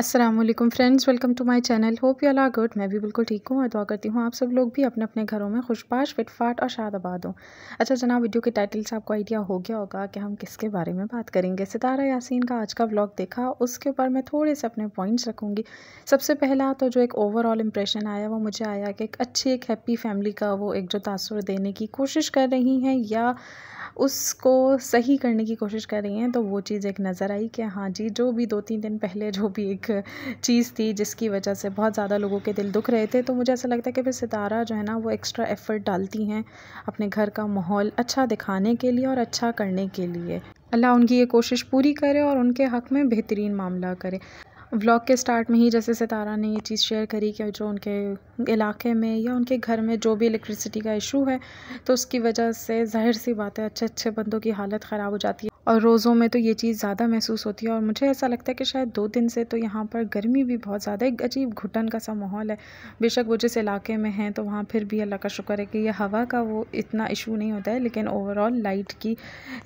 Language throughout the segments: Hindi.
Aslam friends welcome to my channel hope you all are good मैं भी बिल्कुल ठीक हूँ और दुआ करती हूँ आप सब लोग भी अपने अपने घरों में खुशपाश फिटफाट और शादाबाद हों अच्छा जनाब वीडियो के टाइटल से आपको आइडिया हो गया होगा कि हम किसके बारे में बात करेंगे सितारा यासीन का आज का ब्लॉग देखा उसके ऊपर मैं थोड़े से अपने पॉइंट्स रखूँगी सबसे पहला तो जो एक ओवरऑल इम्प्रेशन आया वो मुझे आया कि एक अच्छी एक हैप्पी फैमिली का वो एक जो तासर देने की कोशिश कर रही हैं या उसको सही करने की कोशिश कर रही हैं तो वो चीज़ एक नज़र आई कि हाँ जी जो भी दो तीन दिन पहले जो भी एक चीज़ थी जिसकी वजह से बहुत ज़्यादा लोगों के दिल दुख रहे थे तो मुझे ऐसा लगता है कि फिर सितारा जो है ना वो एक्स्ट्रा एफ़र्ट डालती हैं अपने घर का माहौल अच्छा दिखाने के लिए और अच्छा करने के लिए अल्लाह उनकी ये कोशिश पूरी करे और उनके हक़ में बेहतरीन मामला करे व्लॉग के स्टार्ट में ही जैसे सितारा ने ये चीज़ शेयर करी कि जो उनके इलाके में या उनके घर में जो भी इलेक्ट्रिसिटी का इशू है तो उसकी वजह से जाहिर सी बात है अच्छे अच्छे बंदों की हालत ख़राब हो जाती है और रोज़ों में तो ये चीज़ ज़्यादा महसूस होती है और मुझे ऐसा लगता है कि शायद दो दिन से तो यहाँ पर गर्मी भी बहुत ज़्यादा एक अजीब घुटन का सा माहौल है बेशक वो जिस इलाके में हैं तो वहाँ फिर भी अल्लाह का शुक्र है कि ये हवा का वो इतना इशू नहीं होता है लेकिन ओवरऑल लाइट की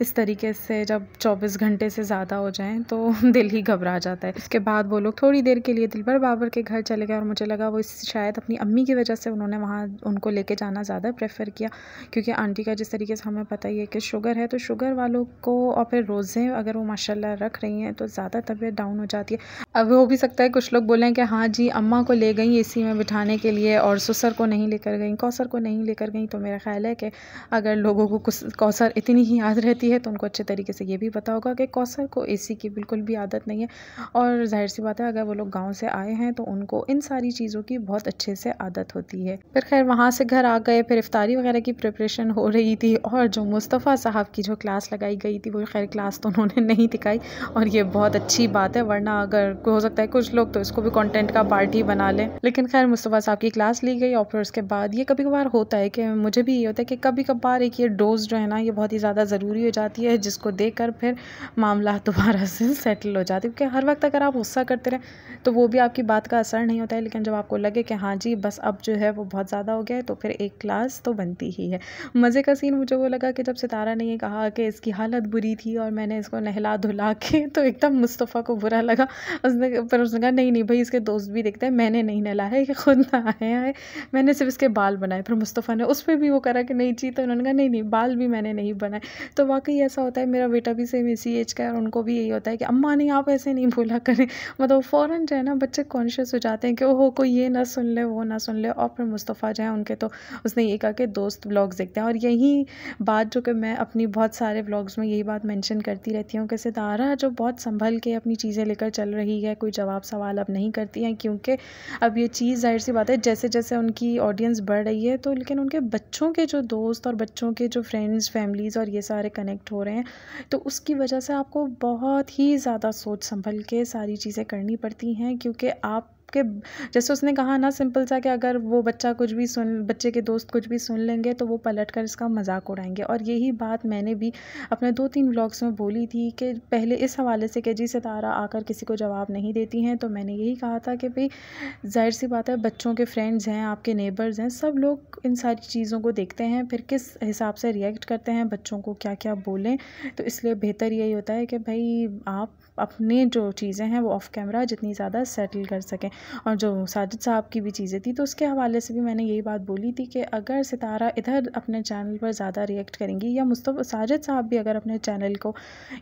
इस तरीके से जब चौबीस घंटे से ज़्यादा हो जाएँ तो दिल ही घबरा जाता है इसके बाद वो लोग थोड़ी देर के लिए दिलबर बाबर के घर चले गए और मुझे लगा वो शायद अपनी अम्मी की वजह से उन्होंने वहाँ उनको लेके जाना ज़्यादा प्रेफर किया क्योंकि आंटी का जिस तरीके से हमें पता ही है कि शुगर है तो शुगर वालों को और फिर रोज़े अगर वो माशाल्लाह रख रही हैं तो ज़्यादा तबीयत डाउन हो जाती है अब हो भी सकता है कुछ लोग बोलें कि हाँ जी अम्मा को ले गई इसी में बिठाने के लिए और सुसर को नहीं लेकर गई कौसर को नहीं लेकर गई तो मेरा ख्याल है कि अगर लोगों को कौसर इतनी ही याद रहती है तो उनको अच्छे तरीके से ये भी पता होगा कि कौसर को ए की बिल्कुल भी आदत नहीं है और जाहिर सी बात है अगर वो लोग गाँव से आए हैं तो उनको इन सारी चीज़ों की बहुत अच्छे से आदत होती है फिर खैर वहाँ से घर आ गए फिर इफ्तारी वगैरह की प्रिपरेशन हो रही थी और जो मुस्तफ़ा साहब की जो क्लास लगाई गई थी वो खैर क्लास तो उन्होंने नहीं दिखाई और ये बहुत अच्छी बात है वरना अगर हो सकता है कुछ लोग तो इसको भी कंटेंट का पार्ट ही बना लें लेकिन खैर मुस्तफ़ा साहब की क्लास ली गई और फिर उसके बाद ये कभी कभार होता है कि मुझे भी ये होता है कि कभी कभार एक ये डोज जो है ना ये बहुत ही ज़्यादा ज़रूरी हो जाती है जिसको देकर फिर मामला दोबारा से सेटल हो जाती है क्योंकि हर वक्त अगर आप गुस्सा करते रहें तो वो भी आपकी बात का असर नहीं होता है लेकिन जब आपको लगे कि हाँ जी बस अब जो है वो बहुत ज़्यादा हो गया है तो फिर एक क्लास तो बनती ही है मज़े का सीन मुझे वो लगा कि जब सितारा ने ये कहा कि इसकी हालत बुरी थी थी और मैंने इसको नहला धुला के तो एकदम मुस्तफ़ा को बुरा लगा उसने पर उसने कहा नहीं नहीं भाई इसके दोस्त भी देखते हैं मैंने नहीं नहला है ये खुद नहाया है मैंने सिर्फ इसके बाल बनाए फिर मुस्तफ़ा ने उस पर भी वो करा कि नहीं जी तो उन्होंने कहा नहीं नहीं बाल भी मैंने नहीं बनाए तो वाकई ऐसा होता है मेरा बेटा भी सेम इसी एज का है और उनको भी यही होता है कि अम्मा नहीं आप ऐसे नहीं बोला करें मतलब फ़ौर जो है ना बच्चे कॉन्शियस हो जाते हैं कि ओह कोई ये ना सुन ले वो ना सुन ले और फिर मुस्तफ़ा जो है उनके तो उसने ये कहा कि दोस्त ब्लॉग्स देखते हैं और यही बात जो कि मैं अपनी बहुत सारे ब्लॉग्स में यही बात मैं मेंशन करती रहती हूँ कि सितारा जो बहुत संभल के अपनी चीज़ें लेकर चल रही है कोई जवाब सवाल अब नहीं करती हैं क्योंकि अब ये चीज़ जाहिर सी बात है जैसे जैसे उनकी ऑडियंस बढ़ रही है तो लेकिन उनके बच्चों के जो दोस्त और बच्चों के जो फ्रेंड्स फैमिलीज़ और ये सारे कनेक्ट हो रहे हैं तो उसकी वजह से आपको बहुत ही ज़्यादा सोच संभल के सारी चीज़ें करनी पड़ती हैं क्योंकि आप आपके जैसे उसने कहा ना सिंपल सा कि अगर वो बच्चा कुछ भी सुन बच्चे के दोस्त कुछ भी सुन लेंगे तो वो पलट कर इसका मजाक उड़ाएंगे और यही बात मैंने भी अपने दो तीन ब्लॉग्स में बोली थी कि पहले इस हवाले से कि जी सितारा आकर किसी को जवाब नहीं देती हैं तो मैंने यही कहा था कि भाई जाहिर सी बात है बच्चों के फ्रेंड्स हैं आपके नेबर्स हैं सब लोग इन सारी चीज़ों को देखते हैं फिर किस हिसाब से रिएक्ट करते हैं बच्चों को क्या क्या बोलें तो इसलिए बेहतर यही होता है कि भाई आप अपने जो चीज़ें हैं वो ऑफ कैमरा जितनी ज़्यादा सेटल कर सकें और जो साजिद साहब की भी चीज़ें थी तो उसके हवाले से भी मैंने यही बात बोली थी कि अगर सितारा इधर अपने चैनल पर ज़्यादा रिएक्ट करेंगी या मुस्तफ़ साजिद साहब भी अगर अपने चैनल को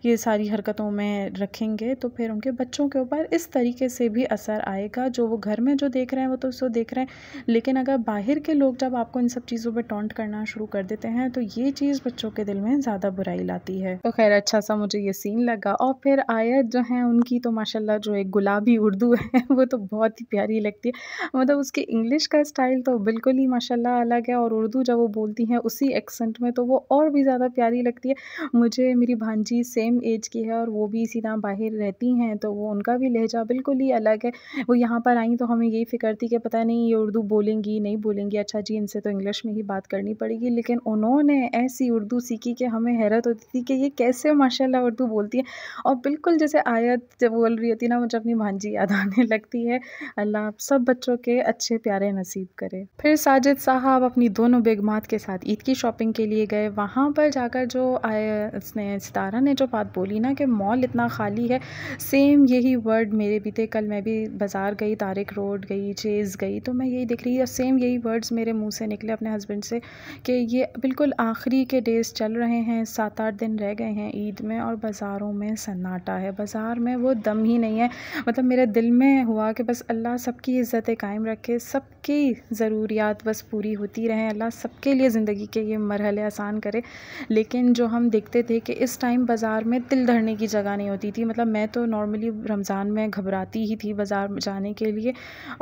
ये सारी हरकतों में रखेंगे तो फिर उनके बच्चों के ऊपर इस तरीके से भी असर आएगा जो वो घर में जो देख रहे हैं वो तो उसको देख रहे हैं लेकिन अगर बाहर के लोग जब आपको इन सब चीज़ों पर टॉन्ट करना शुरू कर देते हैं तो ये चीज़ बच्चों के दिल में ज़्यादा बुराई लाती है तो खैर अच्छा सा मुझे ये सीन लगा और फिर आया शायर जो हैं उनकी तो माशाल्लाह जो एक गुलाबी उर्दू है वो तो बहुत ही प्यारी लगती है मतलब उसकी इंग्लिश का स्टाइल तो बिल्कुल ही माशाल्लाह अलग है और उर्दू जब वो बोलती हैं उसी एक्सेंट में तो वो और भी ज़्यादा प्यारी लगती है मुझे मेरी भांजी सेम एज की है और वो भी इसी तरह बाहर रहती हैं तो वो उनका भी लहजा बिल्कुल ही अलग है वो यहाँ पर आई तो हमें यही फिक्र थी कि पता नहीं ये उर्दू बोलेंगी नहीं बोलेंगी अच्छा जी इनसे तो इंग्लिश में ही बात करनी पड़ेगी लेकिन उन्होंने ऐसी उर्दू सीखी कि हमें हैरत होती थी कि ये कैसे माशाल्लाह उर्दू बोलती है और बिल्कुल जैसे से आयत जब बोल रही होती ना मुझे अपनी भांजी याद आने लगती है अल्लाह आप सब बच्चों के अच्छे प्यारे नसीब करे फिर साजिद साहब अपनी दोनों बेगमात के साथ ईद की शॉपिंग के लिए गए वहाँ पर जाकर जो आया उसने सितारा ने जो बात बोली ना कि मॉल इतना खाली है सेम यही वर्ड मेरे भी थे कल मैं भी बाज़ार गई तारिक रोड गई चेज़ गई तो मैं यही दिख रही है सेम यही वर्ड्स मेरे मुँह से निकले अपने हस्बैंड से कि ये बिल्कुल आखिरी के डेज़ चल रहे हैं सात आठ दिन रह गए हैं ईद में और बाज़ारों में सन्नाटा है बाज़ार में वो दम ही नहीं है मतलब मेरे दिल में हुआ कि बस अल्लाह सबकी इज़्ज़त कायम रखे सबकी ज़रूरियात बस पूरी होती रहें अल्लाह सबके लिए ज़िंदगी के ये मरहले आसान करे लेकिन जो हम देखते थे कि इस टाइम बाज़ार में तिल धरने की जगह नहीं होती थी मतलब मैं तो नॉर्मली रमज़ान में घबराती ही थी बाज़ार जाने के लिए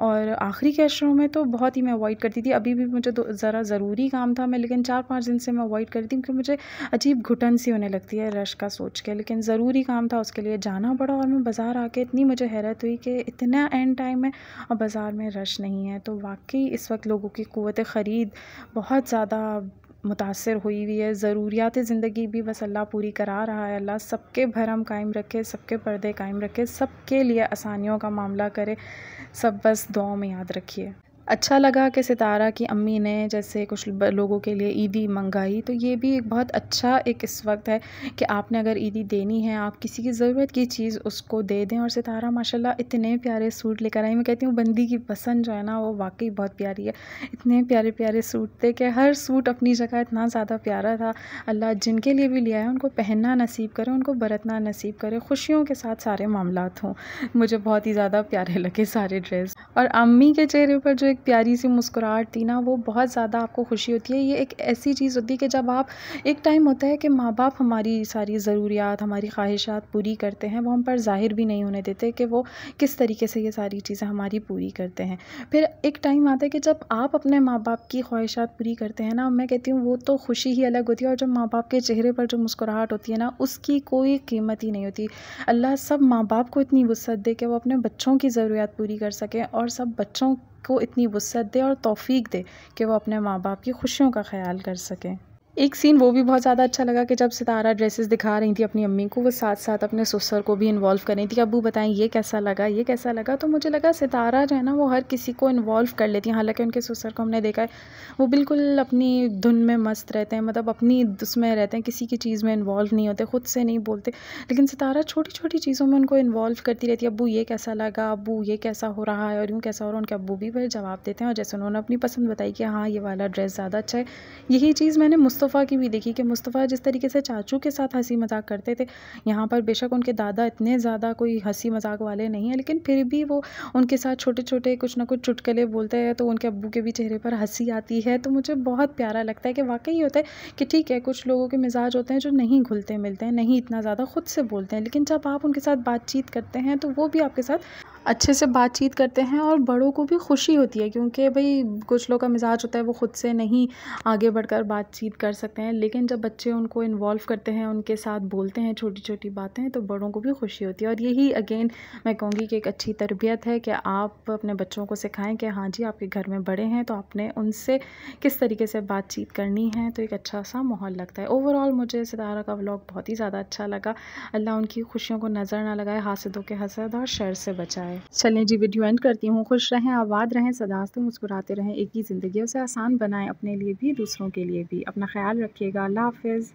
और आखिरी कैशरों में तो बहुत ही मैं अवॉइड करती थी अभी भी मुझे ज़रा ज़रूरी काम था मैं लेकिन चार पाँच दिन से मैं अवॉइड करती हूँ क्योंकि मुझे अजीब घुटन सी होने लगती है रश का सोच के लेकिन ज़रूरी काम था उसके लिए जाना पड़ा और मैं बाज़ार आके इतनी मुझे हैरत हुई कि इतना एंड टाइम है और बाज़ार में रश नहीं है तो वाकई इस वक्त लोगों की क़वत ख़रीद बहुत ज़्यादा मुतासर हुई हुई है ज़रूरियात ज़िंदगी भी बस अल्लाह पूरी करा रहा है अल्लाह सबके भरम कायम रखे सबके पर्दे कायम रखे सबके लिए आसानियों का मामला करे सब बस दुआओं में याद रखिए अच्छा लगा कि सितारा की अम्मी ने जैसे कुछ लोगों के लिए ईदी मंगाई तो ये भी एक बहुत अच्छा एक इस वक्त है कि आपने अगर ईदी देनी है आप किसी की ज़रूरत की चीज़ उसको दे दें और सितारा माशाल्लाह इतने प्यारे सूट लेकर आई मैं कहती हूँ बंदी की पसंद जो है ना वो वाकई बहुत प्यारी है इतने प्यारे प्यारे सूट थे कि हर सूट अपनी जगह इतना ज़्यादा प्यारा था अल्लाह जिनके लिए भी लिया है उनको पहनना नसीब करें उनको बरतना नसीब करें खुशियों के साथ सारे मामला हों मुझे बहुत ही ज़्यादा प्यारे लगे सारे ड्रेस और अम्मी के चेहरे पर जो एक प्यारी सी मुस्कुराहट थी ना वो बहुत ज़्यादा आपको खुशी होती है ये एक ऐसी चीज़ होती है कि जब आप एक टाइम होता है कि माँ बाप हमारी सारी ज़रूरियात हमारी ख्वाहिशात पूरी करते हैं वो हम पर ज़ाहिर भी नहीं होने देते कि वो किस तरीके से ये सारी चीज़ें हमारी पूरी करते हैं फिर एक टाइम आता है कि जब आप अपने माँ बाप की ख्वाहिशात पूरी करते हैं ना मैं कहती हूँ वो तो खुशी ही अलग होती है और जब माँ बाप के चेहरे पर जो मुस्कुराहट होती है ना उसकी कोई कीमत ही नहीं होती अल्लाह सब माँ बाप को इतनी वसत दे कि वो अपने बच्चों की ज़रूरियात पूरी कर सकें और सब बच्चों को इतनी वसत दे और तौफ़ीक दे कि वो अपने माँ बाप की खुशियों का ख़्याल कर सकें एक सीन वो भी बहुत ज़्यादा अच्छा लगा कि जब सितारा ड्रेसेस दिखा रही थी अपनी अम्मी को वो साथ साथ अपने ससुर को भी इन्वॉल्व कर रही थी अबू बताएं ये कैसा लगा ये कैसा लगा तो मुझे लगा सितारा जो है ना वो हर किसी को इन्वॉल्व कर लेती हैं हालांकि उनके ससुर को हमने देखा है वो बिल्कुल अपनी धुन में मस्त रहते हैं मतलब अपनी उसमें रहते हैं किसी की चीज़ में इन्वॉल्व नहीं होते ख़ुद से नहीं बोलते लेकिन सितारा छोटी छोटी चीज़ों में उनको इन्वॉल्व करती रहती है अबू ये कैसा लगा अबू ये कैसा हो रहा है और यूँ कैसा हो रहा है उनके अबू भी फिर जवाब देते हैं और जैसे उन्होंने अपनी पसंद बताई कि हाँ ये वाला ड्रेस ज़्यादा अच्छा है यही चीज़ मैंने मुस्तफ़ा की भी देखी कि मुस्तफ़ा जिस तरीके से चाचू के साथ हंसी मजाक करते थे यहाँ पर बेशक उनके दादा इतने ज़्यादा कोई हंसी मजाक वाले नहीं हैं लेकिन फिर भी वो उनके साथ छोटे छोटे कुछ ना कुछ चुटकले बोलते हैं तो उनके अब्बू के भी चेहरे पर हंसी आती है तो मुझे बहुत प्यारा लगता है कि वाकई होता है कि ठीक है कुछ लोगों के मिजाज होते हैं जो नहीं घुलते मिलते हैं नहीं इतना ज़्यादा खुद से बोलते हैं लेकिन जब आप उनके साथ बातचीत करते हैं तो वो भी आपके साथ अच्छे से बातचीत करते हैं और बड़ों को भी खुशी होती है क्योंकि भाई कुछ लोग का मिजाज होता है वो ख़ुद से नहीं आगे बढ़कर बातचीत कर सकते हैं लेकिन जब बच्चे उनको इन्वॉल्व करते हैं उनके साथ बोलते हैं छोटी छोटी बातें तो बड़ों को भी खुशी होती है और यही अगेन मैं कहूँगी कि एक अच्छी तरबियत है कि आप अपने बच्चों को सिखाएं कि हाँ जी आपके घर में बड़े हैं तो आपने उनसे किस तरीके से बातचीत करनी है तो एक अच्छा सा माहौल लगता है ओवरऑल मुझे सितारा का व्लॉग बहुत ही ज़्यादा अच्छा लगा अल्लाह उनकी खुशियों को नज़र ना लगाए हासदों के हसद और शर से बचाए चलें जी वीडियो एंड करती हूँ खुश रहें आबाद रहें सदास्ते मुस्कुराते रहें एक ही ज़िंदगी उसे आसान बनाएं अपने लिए भी दूसरों के लिए भी अपना ख्याल रखिएगा अल्लाह हाफिज़